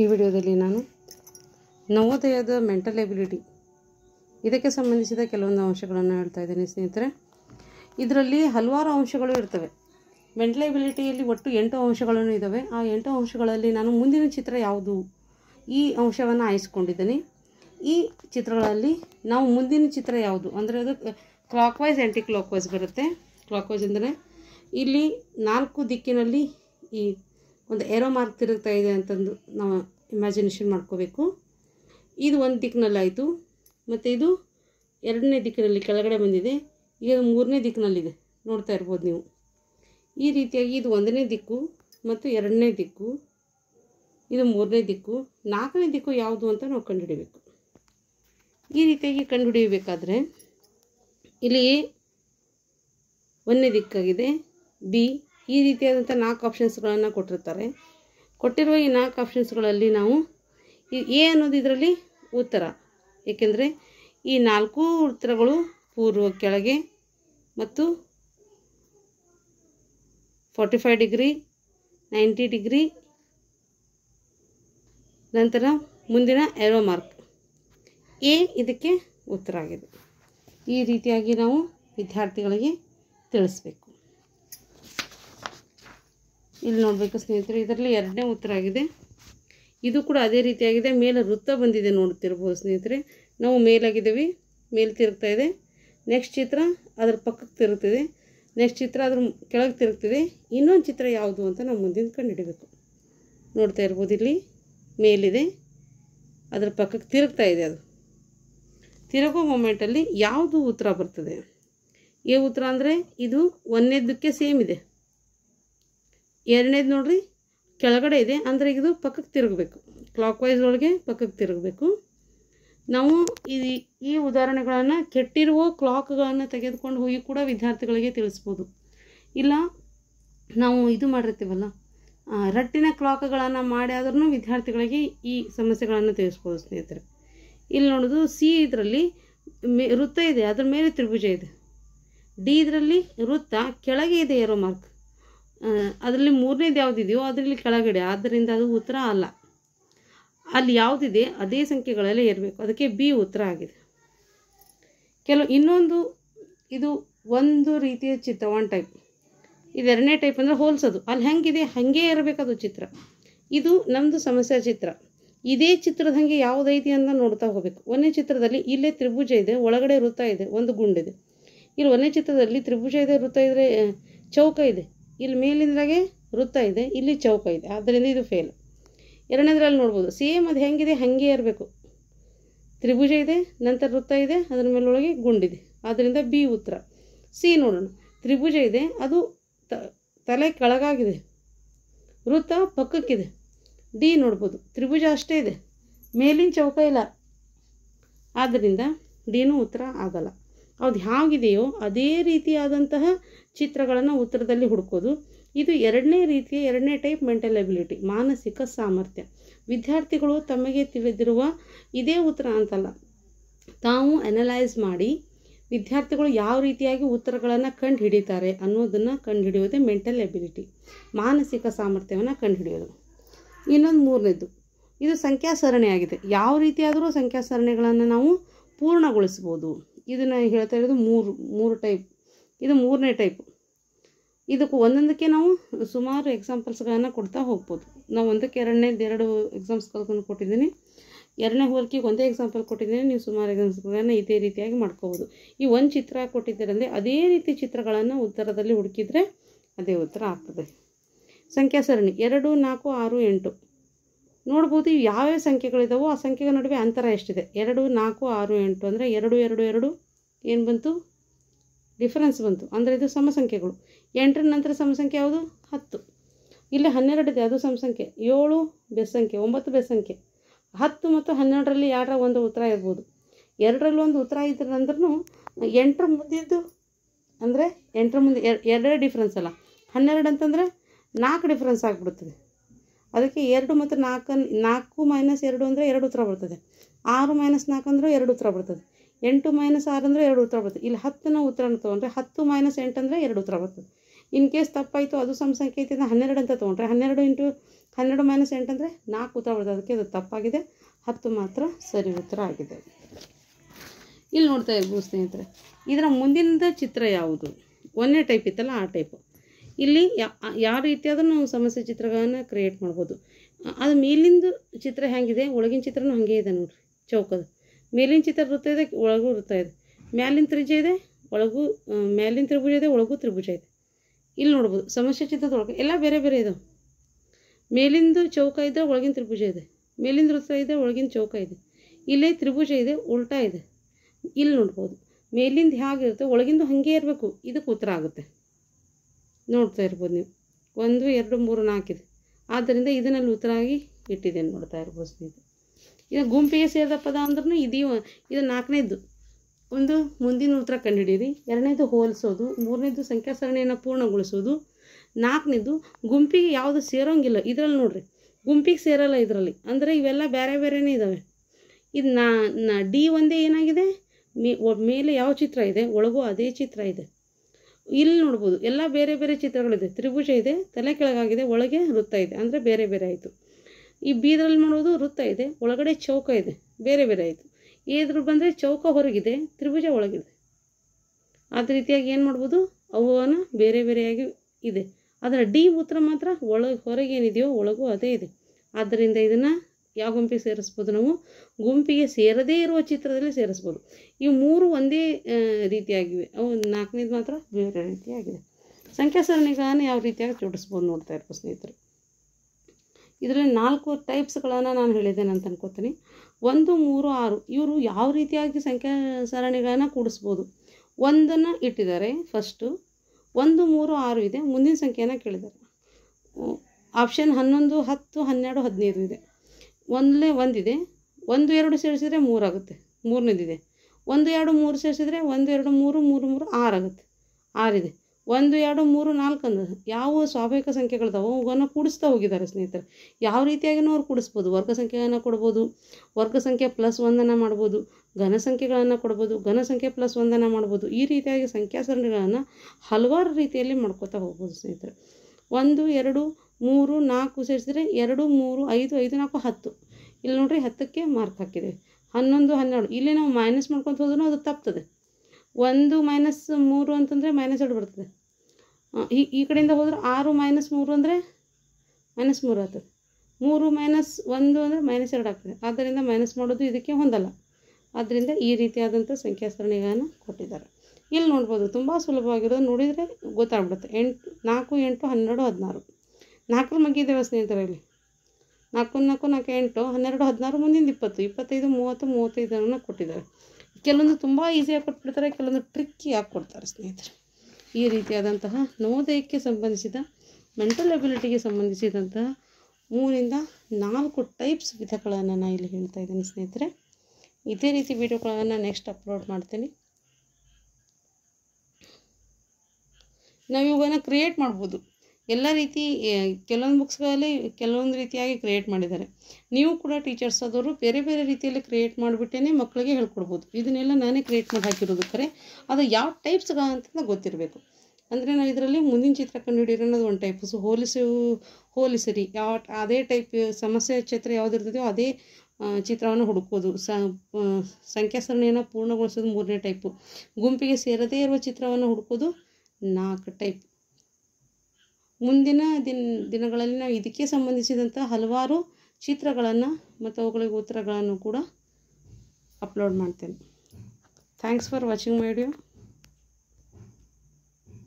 ಈ ವಿಡಿಯೋದಲ್ಲಿ ನಾನು ನವೋದಯದ ಮೆಂಟಲ್ ಎಬಿಲಿಟಿ ಇದಕ್ಕೆ ಸಂಬಂಧಿಸಿದ ಕೆಲವೊಂದು ಅಂಶಗಳನ್ನು ಹೇಳ್ತಾ ಇದ್ದೀನಿ ಸ್ನೇಹಿತರೆ ಇದರಲ್ಲಿ ಹಲವಾರು ಅಂಶಗಳು ಇರ್ತವೆ ಮೆಂಟಲ್ ಎಬಿಲಿಟಿಯಲ್ಲಿ ಒಟ್ಟು ಎಂಟು ಅಂಶಗಳನ್ನು ಇದ್ದಾವೆ ಆ ಎಂಟು ಅಂಶಗಳಲ್ಲಿ ನಾನು ಮುಂದಿನ ಚಿತ್ರ ಯಾವುದು ಈ ಅಂಶವನ್ನು ಆಯಿಸ್ಕೊಂಡಿದ್ದೀನಿ ಈ ಚಿತ್ರಗಳಲ್ಲಿ ನಾವು ಮುಂದಿನ ಚಿತ್ರ ಯಾವುದು ಅಂದರೆ ಅದು clockwise anticlockwise ಬರುತ್ತೆ ಕ್ಲಾಕ್ ವೈಸ್ ಅಂದರೆ ಇಲ್ಲಿ ನಾಲ್ಕು ದಿಕ್ಕಿನಲ್ಲಿ ಈ ಒಂದು ಏರೋ ಮಾರ್ಕ್ ತಿರುಗ್ತಾ ಇದೆ ಅಂತಂದು ನಾವು ಇಮ್ಯಾಜಿನೇಷನ್ ಮಾಡ್ಕೋಬೇಕು ಇದು ಒಂದು ದಿಕ್ಕಿನಲ್ಲಾಯಿತು ಮತ್ತು ಇದು ಎರಡನೇ ದಿಕ್ಕಿನಲ್ಲಿ ಕೆಳಗಡೆ ಬಂದಿದೆ ಈಗ ಮೂರನೇ ದಿಕ್ಕಿನಲ್ಲಿದೆ ನೋಡ್ತಾ ಇರ್ಬೋದು ನೀವು ಈ ರೀತಿಯಾಗಿ ಇದು ಒಂದನೇ ದಿಕ್ಕು ಮತ್ತು ಎರಡನೇ ದಿಕ್ಕು ಇದು ಮೂರನೇ ದಿಕ್ಕು ನಾಲ್ಕನೇ ದಿಕ್ಕು ಯಾವುದು ಅಂತ ನಾವು ಕಂಡುಹಿಡಿಯಬೇಕು ಈ ರೀತಿಯಾಗಿ ಕಂಡುಹಿಡಿಯಬೇಕಾದ್ರೆ ಇಲ್ಲಿ ಒಂದನೇ ದಿಕ್ಕಾಗಿದೆ ಬಿ ಈ ರೀತಿಯಾದಂಥ ನಾಲ್ಕು ಆಪ್ಷನ್ಸ್ಗಳನ್ನು ಕೊಟ್ಟಿರ್ತಾರೆ ಕೊಟ್ಟಿರುವ ಈ ನಾಲ್ಕು ಆಪ್ಷನ್ಸ್ಗಳಲ್ಲಿ ನಾವು ಎ ಅನ್ನೋದು ಇದರಲ್ಲಿ ಉತ್ತರ ಏಕೆಂದರೆ ಈ ನಾಲ್ಕು ಉತ್ತರಗಳು ಪೂರ್ವ ಕೆಳಗೆ ಮತ್ತು forty five degree ninety degree ನಂತರ ಮುಂದಿನ ಎರೋ ಮಾರ್ಕ್ ಎ ಇದಕ್ಕೆ ಉತ್ತರ ಆಗಿದೆ ಈ ರೀತಿಯಾಗಿ ನಾವು ವಿದ್ಯಾರ್ಥಿಗಳಿಗೆ ತಿಳಿಸ್ಬೇಕು ಇಲ್ಲಿ ನೋಡಬೇಕು ಸ್ನೇಹಿತರೆ ಇದರಲ್ಲಿ ಎರಡನೇ ಉತ್ತರ ಆಗಿದೆ ಇದು ಕೂಡ ಅದೇ ರೀತಿಯಾಗಿದೆ ಮೇಲೆ ವೃತ್ತ ಬಂದಿದೆ ನೋಡ್ತಿರ್ಬೋದು ಸ್ನೇಹಿತರೆ ನಾವು ಮೇಲಾಗಿದ್ದೀವಿ ಮೇಲೆ ತಿರುಗ್ತಾ ಇದೆ ನೆಕ್ಸ್ಟ್ ಚಿತ್ರ ಅದರ ಪಕ್ಕಕ್ಕೆ ತಿರುಗ್ತಿದೆ ನೆಕ್ಸ್ಟ್ ಚಿತ್ರ ಅದ್ರ ಕೆಳಗೆ ತಿರುಗ್ತಿದೆ ಇನ್ನೊಂದು ಚಿತ್ರ ಯಾವುದು ಅಂತ ನಾವು ಮುಂದಿನ ಕಂಡು ಹಿಡಿಬೇಕು ನೋಡ್ತಾ ಇರ್ಬೋದು ಇಲ್ಲಿ ಮೇಲಿದೆ ಅದರ ಪಕ್ಕಕ್ಕೆ ತಿರುಗ್ತಾ ಇದೆ ಅದು ತಿರುಗೋ ಮೊಮೆಂಟಲ್ಲಿ ಯಾವುದು ಉತ್ತರ ಬರ್ತದೆ ಏ ಉತ್ತರ ಅಂದರೆ ಇದು ಒಂದೇದಕ್ಕೆ ಸೇಮ್ ಇದೆ ಎರಡನೇದು ನೋಡ್ರಿ ಕೆಳಗಡೆ ಇದೆ ಅಂದರೆ ಇದು ಪಕ್ಕಕ್ಕೆ ತಿರುಗಬೇಕು ಕ್ಲಾಕ್ ವೈಸ್ ಒಳಗೆ ಪಕ್ಕಕ್ಕೆ ತಿರುಗಬೇಕು ನಾವು ಈ ಈ ಉದಾಹರಣೆಗಳನ್ನು ಕೆಟ್ಟಿರುವ ಕ್ಲಾಕ್ಗಳನ್ನು ತೆಗೆದುಕೊಂಡು ಹೋಗಿ ಕೂಡ ವಿದ್ಯಾರ್ಥಿಗಳಿಗೆ ತಿಳಿಸ್ಬೋದು ಇಲ್ಲ ನಾವು ಇದು ಮಾಡಿರ್ತೀವಲ್ಲ ರಟ್ಟಿನ ಕ್ಲಾಕ್ಗಳನ್ನು ಮಾಡಿ ಆದ್ರೂ ವಿದ್ಯಾರ್ಥಿಗಳಿಗೆ ಈ ಸಮಸ್ಯೆಗಳನ್ನು ತಿಳಿಸ್ಬೋದು ಸ್ನೇಹಿತರೆ ಇಲ್ಲಿ ನೋಡೋದು ಸಿ ಇದರಲ್ಲಿ ಮೇ ವೃತ್ತ ಇದೆ ಅದ್ರ ಮೇಲೆ ತ್ರಿಭುಜ ಇದೆ ಡಿ ಇದರಲ್ಲಿ ವೃತ್ತ ಕೆಳಗೆ ಇದೆ ಇರೋ ಮಾರ್ಕ್ ಅದರಲ್ಲಿ ಮೂರನೇದು ಯಾವುದಿದೆಯೋ ಅದರಲ್ಲಿ ಕೆಳಗಡೆ ಆದ್ದರಿಂದ ಅದು ಉತ್ತರ ಅಲ್ಲ ಅಲ್ಲಿ ಯಾವುದಿದೆ ಅದೇ ಸಂಖ್ಯೆಗಳಲ್ಲಿ ಇರಬೇಕು ಅದಕ್ಕೆ ಬಿ ಉತ್ತರ ಆಗಿದೆ ಕೆಲವು ಇನ್ನೊಂದು ಇದು ಒಂದು ರೀತಿಯ ಚಿತ್ರ ಒನ್ ಟೈಪ್ ಎರಡನೇ ಟೈಪ್ ಅಂದರೆ ಹೋಲ್ಸೋದು ಅಲ್ಲಿ ಹೆಂಗಿದೆ ಹಾಗೆ ಅದು ಚಿತ್ರ ಇದು ನಮ್ಮದು ಸಮಸ್ಯೆ ಚಿತ್ರ ಇದೇ ಚಿತ್ರದ ಹಾಗೆ ಯಾವುದೈತಿ ಅಂತ ನೋಡ್ತಾ ಹೋಗಬೇಕು ಒಂದೇ ಚಿತ್ರದಲ್ಲಿ ಇಲ್ಲೇ ತ್ರಿಭುಜ ಇದೆ ಒಳಗಡೆ ವೃತ್ತ ಇದೆ ಒಂದು ಗುಂಡಿದೆ ಇಲ್ಲಿ ಒಂದೇ ಚಿತ್ರದಲ್ಲಿ ತ್ರಿಭುಜ ಇದೆ ವೃತ್ತ ಇದ್ದರೆ ಚೌಕ ಇದೆ ಇಲ್ಲಿ ಮೇಲಿಂದ್ರಾಗೆ ವೃತ್ತ ಇದೆ ಇಲ್ಲಿ ಚೌಕ ಇದೆ ಆದ್ದರಿಂದ ಇದು ಫೇಲ್ ಎರಡನೇದ್ರಲ್ಲಿ ನೋಡ್ಬೋದು ಸೇಮ್ ಅದು ಹೆಂಗಿದೆ ಹಾಗೆ ಇರಬೇಕು ತ್ರಿಭುಜ ಇದೆ ನಂತರ ವೃತ್ತ ಇದೆ ಅದರ ಮೇಲೊಳಗೆ ಗುಂಡಿದೆ ಆದ್ದರಿಂದ ಬಿ ಉತ್ತರ ಸಿ ನೋಡೋಣ ತ್ರಿಭುಜ ಇದೆ ಅದು ತಲೆ ಕೆಳಗಾಗಿದೆ ವೃತ್ತ ಪಕ್ಕಕ್ಕಿದೆ ಡಿ ನೋಡ್ಬೋದು ತ್ರಿಭುಜ ಅಷ್ಟೇ ಇದೆ ಮೇಲಿನ ಚೌಕ ಇಲ್ಲ ಆದ್ದರಿಂದ ಡಿನೂ ಉತ್ತರ ಆಗಲ್ಲ ಅದು ಹೇಗಿದೆಯೋ ಅದೇ ರೀತಿಯಾದಂತಹ ಚಿತ್ರಗಳನ್ನು ಉತ್ತರದಲ್ಲಿ ಹುಡುಕೋದು ಇದು ಎರಡನೇ ರೀತಿಯ ಎರಡನೇ ಟೈಪ್ ಮೆಂಟಲ್ ಎಬಿಲಿಟಿ ಮಾನಸಿಕ ಸಾಮರ್ಥ್ಯ ವಿದ್ಯಾರ್ಥಿಗಳು ತಮಗೆ ತಿಳಿದಿರುವ ಇದೇ ಉತ್ತರ ಅಂತಲ್ಲ ತಾವು ಅನಲೈಸ್ ಮಾಡಿ ವಿದ್ಯಾರ್ಥಿಗಳು ಯಾವ ರೀತಿಯಾಗಿ ಉತ್ತರಗಳನ್ನು ಕಂಡು ಹಿಡಿತಾರೆ ಅನ್ನೋದನ್ನು ಕಂಡುಹಿಡಿಯೋದೇ ಮೆಂಟಲ್ ಎಬಿಲಿಟಿ ಮಾನಸಿಕ ಸಾಮರ್ಥ್ಯವನ್ನು ಕಂಡುಹಿಡಿಯೋದು ಇನ್ನೊಂದು ಮೂರನೇದು ಇದು ಸಂಖ್ಯಾ ಸರಣಿಯಾಗಿದೆ ಯಾವ ರೀತಿಯಾದರೂ ಸಂಖ್ಯಾ ಸರಣಿಗಳನ್ನು ನಾವು ಪೂರ್ಣಗೊಳಿಸ್ಬೋದು ಇದನ್ನು ಹೇಳ್ತಾ ಇರೋದು ಮೂರು ಮೂರು ಟೈಪ್ ಇದು ಮೂರನೇ ಟೈಪ್ ಇದಕ್ಕೆ ಒಂದೊಂದಕ್ಕೆ ನಾವು ಸುಮಾರು ಎಕ್ಸಾಂಪಲ್ಸ್ಗಳನ್ನು ಕೊಡ್ತಾ ಹೋಗ್ಬೋದು ನಾವು ಒಂದಕ್ಕೆ ಎರಡನೇದು ಎರಡು ಎಕ್ಸಾಮ್ಸ್ ಕೊಟ್ಟಿದ್ದೀನಿ ಎರಡನೇ ಹೋಲಿಕೆಗೆ ಒಂದೇ ಎಕ್ಸಾಂಪಲ್ ಕೊಟ್ಟಿದ್ದೀನಿ ನೀವು ಸುಮಾರು ಎಕ್ಸಾಂಪಲ್ಗಳನ್ನು ಇದೇ ರೀತಿಯಾಗಿ ಮಾಡ್ಕೋಬೋದು ಈ ಒಂದು ಚಿತ್ರ ಕೊಟ್ಟಿದ್ದೀರಂದರೆ ಅದೇ ರೀತಿ ಚಿತ್ರಗಳನ್ನು ಉತ್ತರದಲ್ಲಿ ಹುಡುಕಿದರೆ ಅದೇ ಉತ್ತರ ಆಗ್ತದೆ ಸಂಖ್ಯಾ ಸರಣಿ ಎರಡು ನಾಲ್ಕು ಆರು ಎಂಟು ನೋಡ್ಬೋದು ಯಾವ್ಯಾವ ಸಂಖ್ಯೆಗಳಿದ್ದಾವೋ ಆ ಸಂಖ್ಯೆಗಳ ನಡುವೆ ಅಂತರ ಎಷ್ಟಿದೆ ಎರಡು ನಾಲ್ಕು ಆರು ಎಂಟು ಅಂದರೆ ಎರಡು ಎರಡು ಎರಡು ಏನು ಬಂತು ಡಿಫ್ರೆನ್ಸ್ ಬಂತು ಅಂದರೆ ಇದು ಸಮಸಂಖ್ಯೆಗಳು ಎಂಟರ ನಂತರ ಸಮಸಂಖ್ಯೆ ಯಾವುದು ಹತ್ತು ಇಲ್ಲಿ ಹನ್ನೆರಡಿದೆ ಅದು ಸಮಸಂಖ್ಯೆ ಏಳು ಬೆಸಂಖ್ಯೆ ಒಂಬತ್ತು ಬೆಸಂಖ್ಯೆ ಹತ್ತು ಮತ್ತು ಹನ್ನೆರಡರಲ್ಲಿ ಯಾರ ಒಂದು ಉತ್ತರ ಇರ್ಬೋದು ಎರಡರಲ್ಲಿ ಒಂದು ಉತ್ತರ ಇದ್ರೆ ಅಂದ್ರೂ ಎಂಟರ ಮುಂದಿದ್ದು ಅಂದರೆ ಎಂಟರ ಮುಂದೆ ಎರಡೇ ಡಿಫ್ರೆನ್ಸ್ ಅಲ್ಲ ಹನ್ನೆರಡು ಅಂತಂದರೆ ನಾಲ್ಕು ಡಿಫ್ರೆನ್ಸ್ ಆಗಿಬಿಡ್ತದೆ ಅದಕ್ಕೆ ಎರಡು ಮತ್ತು ನಾಲ್ಕು ನಾಲ್ಕು ಮೈನಸ್ ಎರಡು ಅಂದರೆ ಎರಡು ಉತ್ತರ ಬರ್ತದೆ ಆರು ಮೈನಸ್ ನಾಲ್ಕು ಅಂದರೆ ಎರಡು ಉತ್ತರ ಬರ್ತದೆ ಎಂಟು ಮೈನಸ್ ಆರು ಅಂದರೆ ಎರಡು ಉತ್ತರ ಬರ್ತದೆ ಇಲ್ಲಿ ಹತ್ತನ್ನು ಉತ್ತರ ಉತ್ತರನ ತೊಗೊಂಡ್ರೆ ಹತ್ತು ಮೈನಸ್ ಎಂಟು ಅಂದರೆ ಎರಡು ಉತ್ತರ ಬರ್ತದೆ ಇನ್ ಕೇಸ್ ತಪ್ಪಾಯಿತು ಅದು ಸಂಸಂಖ್ಯೆ ಐತಿ ಹನ್ನೆರಡು ಅಂತ ತೊಗೊಂಡ್ರೆ ಹನ್ನೆರಡು ಇಂಟು ಹನ್ನೆರಡು ಮೈನಸ್ ಎಂಟು ಅಂದರೆ ನಾಲ್ಕು ಉತ್ತರ ಬರ್ತದೆ ಅದಕ್ಕೆ ಅದು ತಪ್ಪಾಗಿದೆ ಹತ್ತು ಮಾತ್ರ ಸರಿ ಉತ್ತರ ಆಗಿದೆ ಇಲ್ಲಿ ನೋಡ್ತಾ ಇರ್ಬೋದು ಸ್ನೇಹಿತರೆ ಇದರ ಮುಂದಿನದ ಚಿತ್ರ ಯಾವುದು ಒಂದೇ ಟೈಪ್ ಇತ್ತಲ್ಲ ಆ ಟೈಪು ಇಲ್ಲಿ ಯಾವ ರೀತಿಯಾದ್ರೂ ನಾವು ಸಮಸ್ಯೆ ಚಿತ್ರಗಳನ್ನು ಕ್ರಿಯೇಟ್ ಮಾಡ್ಬೋದು ಅದು ಮೇಲಿಂದು ಚಿತ್ರ ಹೆಂಗಿದೆ ಒಳಗಿನ ಚಿತ್ರನೂ ಹಾಗೆ ಇದೆ ನೋಡಿರಿ ಚೌಕದ ಮೇಲಿನ ಚಿತ್ರ ವೃತ್ತ ಇದೆ ಒಳಗೂ ವೃತ್ತ ಇದೆ ಮ್ಯಾಲಿನ ತ್ರಿಜೆ ಇದೆ ಒಳಗೂ ಮ್ಯಾಲಿನ ತ್ರಿಭುಜ ಇದೆ ಒಳಗೂ ತ್ರಿಭುಜ ಇದೆ ಇಲ್ಲಿ ನೋಡ್ಬೋದು ಸಮಸ್ಯೆ ಚಿತ್ರದೊಳಗೆ ಎಲ್ಲ ಬೇರೆ ಬೇರೆ ಇದಾವೆ ಮೇಲಿಂದು ಚೌಕ ಇದೆ ಒಳಗಿನ ತ್ರಿಭುಜ ಇದೆ ಮೇಲಿಂದ ವೃತ್ತ ಇದೆ ಒಳಗಿನ ಚೌಕ ಇದೆ ಇಲ್ಲೇ ತ್ರಿಭುಜ ಇದೆ ಉಲ್ಟಾ ಇದೆ ಇಲ್ಲಿ ನೋಡ್ಬೋದು ಮೇಲಿಂದ ಹೇಗಿರುತ್ತೆ ಒಳಗಿಂದು ಹಾಗೆ ಇರಬೇಕು ಇದಕ್ಕೆ ಉತ್ತರ ಆಗುತ್ತೆ ನೋಡ್ತಾ ಇರ್ಬೋದು ನೀವು ಒಂದು ಎರಡು ಮೂರು ನಾಲ್ಕಿದೆ ಆದ್ದರಿಂದ ಇದನ್ನಲ್ಲಿ ಉತ್ತರಾಗಿ ಇಟ್ಟಿದ್ದೇನೆ ನೋಡ್ತಾ ಇರ್ಬೋದು ಸ್ನೇಹಿತರೆ ಇದು ಗುಂಪಿಗೆ ಸೇರಿದ ಪದ ಅಂದ್ರೂ ಇದೀ ಇದು ನಾಲ್ಕನೇದು ಒಂದು ಮುಂದಿನ ಉತ್ತರ ಕಂಡುಹಿಡಿಯಿರಿ ಎರಡನೇದು ಹೋಲಿಸೋದು ಮೂರನೇದು ಸಂಖ್ಯಾ ಸರಣಿಯನ್ನು ಪೂರ್ಣಗೊಳಿಸೋದು ನಾಲ್ಕನೇದು ಗುಂಪಿಗೆ ಯಾವುದು ಸೇರೋಂಗಿಲ್ಲ ಇದರಲ್ಲಿ ನೋಡಿರಿ ಗುಂಪಿಗೆ ಸೇರಲ್ಲ ಇದರಲ್ಲಿ ಅಂದರೆ ಇವೆಲ್ಲ ಬೇರೆ ಬೇರೆನೇ ಇದ್ದಾವೆ ಇದು ನಾ ಡಿ ಒಂದೇ ಏನಾಗಿದೆ ಮೇ ಮೇಲೆ ಯಾವ ಚಿತ್ರ ಇದೆ ಒಳಗೂ ಅದೇ ಚಿತ್ರ ಇದೆ ಇಲ್ಲಿ ನೋಡ್ಬೋದು ಎಲ್ಲ ಬೇರೆ ಬೇರೆ ಚಿತ್ರಗಳಿದೆ ತ್ರಿಭುಜ ಇದೆ ತಲೆ ಕೆಳಗಾಗಿದೆ ಒಳಗೆ ವೃತ್ತ ಇದೆ ಅಂದರೆ ಬೇರೆ ಬೇರೆ ಆಯಿತು ಈ ಬೀದರಲ್ಲಿ ಮಾಡೋದು ವೃತ್ತ ಇದೆ ಒಳಗಡೆ ಚೌಕ ಇದೆ ಬೇರೆ ಬೇರೆ ಆಯಿತು ಏದ್ರು ಬಂದರೆ ಚೌಕ ಹೊರಗಿದೆ ತ್ರಿಭುಜ ಒಳಗಿದೆ ಅದೇ ರೀತಿಯಾಗಿ ಏನು ಮಾಡ್ಬೋದು ಅವನ ಬೇರೆ ಬೇರೆಯಾಗಿ ಇದೆ ಅದರ ಡಿ ಉತ್ತರ ಮಾತ್ರ ಒಳಗೆ ಹೊರಗೇನಿದೆಯೋ ಒಳಗೂ ಅದೇ ಇದೆ ಆದ್ದರಿಂದ ಇದನ್ನು ಯಾವ ಗುಂಪಿಗೆ ಸೇರಿಸ್ಬೋದು ನಾವು ಗುಂಪಿಗೆ ಸೇರದೇ ಇರುವ ಚಿತ್ರದಲ್ಲಿ ಸೇರಿಸ್ಬೋದು ಈ ಮೂರು ಒಂದೇ ರೀತಿಯಾಗಿವೆ ಅವು ನಾಲ್ಕನೇದು ಮಾತ್ರ ಬೇರೆ ರೀತಿಯಾಗಿದೆ ಸಂಖ್ಯಾ ಸರಣಿಗಳನ್ನು ಯಾವ ರೀತಿಯಾಗಿ ಜೋಡಿಸ್ಬೋದು ನೋಡ್ತಾ ಇರ್ಬೋದು ಸ್ನೇಹಿತರು ಇದರಲ್ಲಿ ನಾಲ್ಕು ಟೈಪ್ಸ್ಗಳನ್ನು ನಾನು ಹೇಳಿದ್ದೇನೆ ಅಂತ ಅನ್ಕೋತೀನಿ ಒಂದು ಮೂರು ಆರು ಇವರು ಯಾವ ರೀತಿಯಾಗಿ ಸಂಖ್ಯಾ ಸರಣಿಗಳನ್ನು ಕೂಡಿಸ್ಬೋದು ಒಂದನ್ನು ಇಟ್ಟಿದ್ದಾರೆ ಫಸ್ಟು ಒಂದು ಮೂರು ಆರು ಇದೆ ಮುಂದಿನ ಸಂಖ್ಯೆಯನ್ನು ಕೇಳಿದ್ದಾರೆ ಆಪ್ಷನ್ ಹನ್ನೊಂದು ಹತ್ತು ಹನ್ನೆರಡು ಹದಿನೈದು ಇದೆ ಒಂದಲೇ ಒಂದಿದೆ ಒಂದು ಎರಡು ಸೇರಿಸಿದರೆ ಮೂರಾಗುತ್ತೆ ಮೂರನೇದಿದೆ ಒಂದು ಎರಡು ಮೂರು ಸೇರಿಸಿದರೆ ಒಂದು ಎರಡು ಮೂರು ಮೂರು ಮೂರು ಆರಾಗುತ್ತೆ ಆರಿದೆ ಒಂದು ಎರಡು ಮೂರು ನಾಲ್ಕು ಅಂದ ಯಾವ ಸ್ವಾಭಾವಿಕ ಸಂಖ್ಯೆಗಳಿದಾವೋ ಅವುಗಳನ್ನು ಕೂಡಿಸ್ತಾ ಹೋಗಿದ್ದಾರೆ ಸ್ನೇಹಿತರೆ ಯಾವ ರೀತಿಯಾಗಿನೂ ಅವ್ರು ಕೂಡಿಸ್ಬೋದು ವರ್ಗ ಸಂಖ್ಯೆಗಳನ್ನು ಕೊಡ್ಬೋದು ವರ್ಗ ಸಂಖ್ಯೆ ಪ್ಲಸ್ ಒಂದನ್ನು ಮಾಡ್ಬೋದು ಘನ ಸಂಖ್ಯೆಗಳನ್ನು ಕೊಡ್ಬೋದು ಘನ ಸಂಖ್ಯೆ ಪ್ಲಸ್ ಒಂದನ್ನು ಮಾಡ್ಬೋದು ಈ ರೀತಿಯಾಗಿ ಸಂಖ್ಯಾ ಸರಣಿಗಳನ್ನು ಹಲವಾರು ರೀತಿಯಲ್ಲಿ ಮಾಡ್ಕೋತಾ ಹೋಗ್ಬೋದು ಸ್ನೇಹಿತರೆ ಒಂದು ಎರಡು ಮೂರು ನಾಲ್ಕು ಸೇರಿಸಿದ್ರೆ ಎರಡು ಮೂರು ಐದು ಐದು ನಾಲ್ಕು ಹತ್ತು ಇಲ್ಲಿ ನೋಡ್ರಿ ಹತ್ತಕ್ಕೆ ಮಾರ್ಕ್ ಹಾಕಿದೆ ಹನ್ನೊಂದು ಹನ್ನೆರಡು ಇಲ್ಲಿ ನಾವು ಮೈನಸ್ ಮಾಡ್ಕೊತ ಹೋದ್ರೂ ಅದು ತಪ್ತದೆ ಒಂದು ಮೈನಸ್ ಮೂರು ಅಂತಂದರೆ ಮೈನಸ್ ಎರಡು ಬರ್ತದೆ ಈ ಈ ಕಡೆಯಿಂದ ಹೋದ್ರೆ ಆರು ಮೈನಸ್ ಮೂರು ಅಂದರೆ ಮೈನಸ್ ಮೂರು ಆಗ್ತದೆ ಮೂರು ಮೈನಸ್ ಒಂದು ಅಂದರೆ ಮೈನಸ್ ಎರಡು ಆಗ್ತದೆ ಆದ್ದರಿಂದ ಮೈನಸ್ ಮಾಡೋದು ಇದಕ್ಕೆ ಹೊಂದಲ್ಲ ಆದ್ದರಿಂದ ಈ ರೀತಿಯಾದಂಥ ಸಂಖ್ಯಾ ಸರಣಿಗಳನ್ನು ಕೊಟ್ಟಿದ್ದಾರೆ ಇಲ್ಲಿ ನೋಡ್ಬೋದು ತುಂಬ ಸುಲಭವಾಗಿರೋದು ನೋಡಿದರೆ ಗೊತ್ತಾಗ್ಬಿಡುತ್ತೆ ಎಂಟು ನಾಲ್ಕು ಎಂಟು ಹನ್ನೆರಡು ಹದಿನಾರು ನಾಲ್ಕರ ಮಗ್ಗಿದ್ದೇವೆ ಸ್ನೇಹಿತರೆ ಇಲ್ಲಿ ನಾಲ್ಕು ನಾಲ್ಕು ನಾಲ್ಕು ಎಂಟು ಹನ್ನೆರಡು ಹದಿನಾರು ಮುಂದಿಂದ ಇಪ್ಪತ್ತು ಇಪ್ಪತ್ತೈದು ಮೂವತ್ತು ಮೂವತ್ತೈದನ್ನು ಕೊಟ್ಟಿದ್ದಾರೆ ಕೆಲವೊಂದು ತುಂಬ ಈಸಿಯಾಗಿ ಕೊಟ್ಬಿಡ್ತಾರೆ ಕೆಲವೊಂದು ಟ್ರಿಕ್ಕಿ ಹಾಕಿ ಕೊಡ್ತಾರೆ ಸ್ನೇಹಿತರೆ ಈ ರೀತಿಯಾದಂತಹ ನವೋದಯಕ್ಕೆ ಸಂಬಂಧಿಸಿದ ಮೆಂಟಲ್ ಎಬಿಲಿಟಿಗೆ ಸಂಬಂಧಿಸಿದಂತಹ ಮೂರಿಂದ ನಾಲ್ಕು ಟೈಪ್ಸ್ ವಿಧಗಳನ್ನು ನಾನು ಇಲ್ಲಿ ಹೇಳ್ತಾ ಇದ್ದೀನಿ ಸ್ನೇಹಿತರೆ ಇದೇ ರೀತಿ ವಿಡಿಯೋಗಳನ್ನು ನೆಕ್ಸ್ಟ್ ಅಪ್ಲೋಡ್ ಮಾಡ್ತೀನಿ ನಾವು ಇವುಗಳನ್ನು ಕ್ರಿಯೇಟ್ ಮಾಡ್ಬೋದು ಎಲ್ಲ ರೀತಿ ಕೆಲವೊಂದು ಬುಕ್ಸ್ಗಳಲ್ಲಿ ಕೆಲವೊಂದು ರೀತಿಯಾಗಿ ಕ್ರಿಯೇಟ್ ಮಾಡಿದ್ದಾರೆ ನೀವು ಕೂಡ ಟೀಚರ್ಸ್ ಆದವರು ಬೇರೆ ಬೇರೆ ರೀತಿಯಲ್ಲಿ ಕ್ರಿಯೇಟ್ ಮಾಡಿಬಿಟ್ಟೇ ಮಕ್ಕಳಿಗೆ ಹೇಳ್ಕೊಡ್ಬೋದು ಇದನ್ನೆಲ್ಲ ನಾನೇ ಕ್ರಿಯೇಟ್ ಮಾಡಿ ಹಾಕಿರೋದು ಖರೆ ಅದು ಯಾವ ಟೈಪ್ಸ್ಗ ಅಂತ ಗೊತ್ತಿರಬೇಕು ಅಂದರೆ ನಾನು ಇದರಲ್ಲಿ ಮುಂದಿನ ಚಿತ್ರ ಕಂಡುಹಿಡಿಯೋರು ಅನ್ನೋದು ಒಂದು ಟೈಪ್ ಸೊ ಹೋಲಿಸು ಹೋಲಿಸರಿ ಯಾವ ಅದೇ ಟೈಪ್ ಸಮಸ್ಯೆ ಚಿತ್ರ ಇರ್ತದೆಯೋ ಅದೇ ಚಿತ್ರವನ್ನು ಹುಡುಕೋದು ಸಂಖ್ಯಾ ಸರಣಿಯನ್ನು ಪೂರ್ಣಗೊಳಿಸೋದು ಮೂರನೇ ಟೈಪು ಗುಂಪಿಗೆ ಸೇರದೇ ಇರುವ ಚಿತ್ರವನ್ನು ಹುಡುಕೋದು ನಾಲ್ಕು ಟೈಪ್ ಮುಂದಿನ ದಿನ ದಿನಗಳಲ್ಲಿ ನಾವು ಇದಕ್ಕೆ ಸಂಬಂಧಿಸಿದಂಥ ಹಲವಾರು ಚಿತ್ರಗಳನ್ನು ಮತ್ತು ಅವುಗಳಿಗೆ ಉತ್ತರಗಳನ್ನು ಕೂಡ ಅಪ್ಲೋಡ್ ಮಾಡ್ತೇನೆ thanks for watching my video